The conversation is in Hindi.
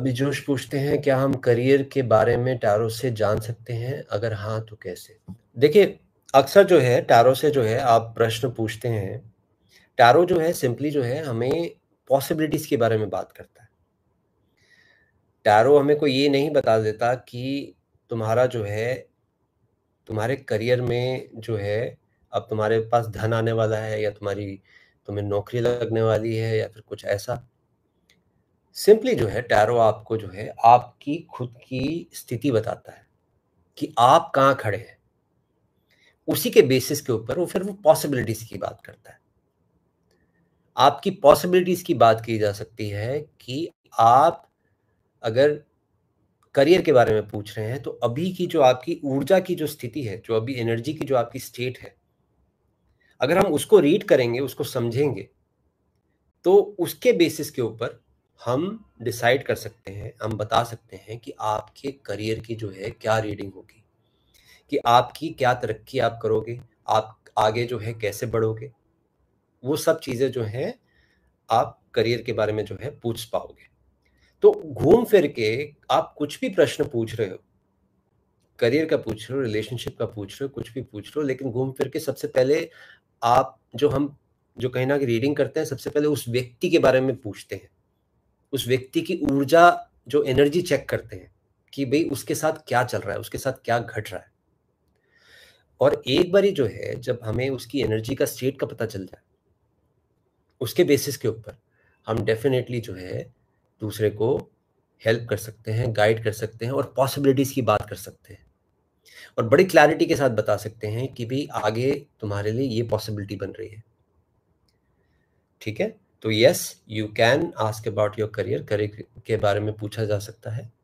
अभी जोश पूछते हैं क्या हम करियर के बारे में टारो से जान सकते हैं अगर हाँ तो कैसे देखिए अक्सर जो है टारो से जो है आप प्रश्न पूछते हैं टारो जो है सिंपली जो है हमें पॉसिबिलिटीज के बारे में बात करता है टारो हमें को ये नहीं बता देता कि तुम्हारा जो है तुम्हारे करियर में जो है अब तुम्हारे पास धन आने वाला है या तुम्हारी तुम्हें नौकरी लगने वाली है या फिर कुछ ऐसा सिंपली जो है टैरो आपको जो है आपकी खुद की स्थिति बताता है कि आप कहाँ खड़े हैं उसी के बेसिस के ऊपर वो फिर वो पॉसिबिलिटीज की बात करता है आपकी पॉसिबिलिटीज की बात की जा सकती है कि आप अगर करियर के बारे में पूछ रहे हैं तो अभी की जो आपकी ऊर्जा की जो स्थिति है जो अभी एनर्जी की जो आपकी स्टेट है अगर हम उसको रीड करेंगे उसको समझेंगे तो उसके बेसिस के ऊपर हम डिसाइड कर सकते हैं हम बता सकते हैं कि आपके करियर की जो है क्या रीडिंग होगी कि आपकी क्या तरक्की आप करोगे आप आगे जो है कैसे बढ़ोगे वो सब चीज़ें जो हैं आप करियर के बारे में जो है पूछ पाओगे तो घूम फिर के आप कुछ भी प्रश्न पूछ रहे हो करियर का पूछ रहे हो रिलेशनशिप का पूछ रहे हो कुछ भी पूछ रहे हो लेकिन घूम फिर के सबसे पहले आप जो हम जो कहीं ना कहीं रीडिंग करते हैं सबसे पहले उस व्यक्ति के बारे में पूछते हैं उस व्यक्ति की ऊर्जा जो एनर्जी चेक करते हैं कि भाई उसके साथ क्या चल रहा है उसके साथ क्या घट रहा है और एक बारी जो है जब हमें उसकी एनर्जी का स्टेट का पता चल जाए उसके बेसिस के ऊपर हम डेफिनेटली जो है दूसरे को हेल्प कर सकते हैं गाइड कर सकते हैं और पॉसिबिलिटीज़ की बात कर सकते हैं और बड़ी क्लैरिटी के साथ बता सकते हैं कि भाई आगे तुम्हारे लिए ये पॉसिबिलिटी बन रही है ठीक है तो yes you can ask about your career career के बारे में पूछा जा सकता है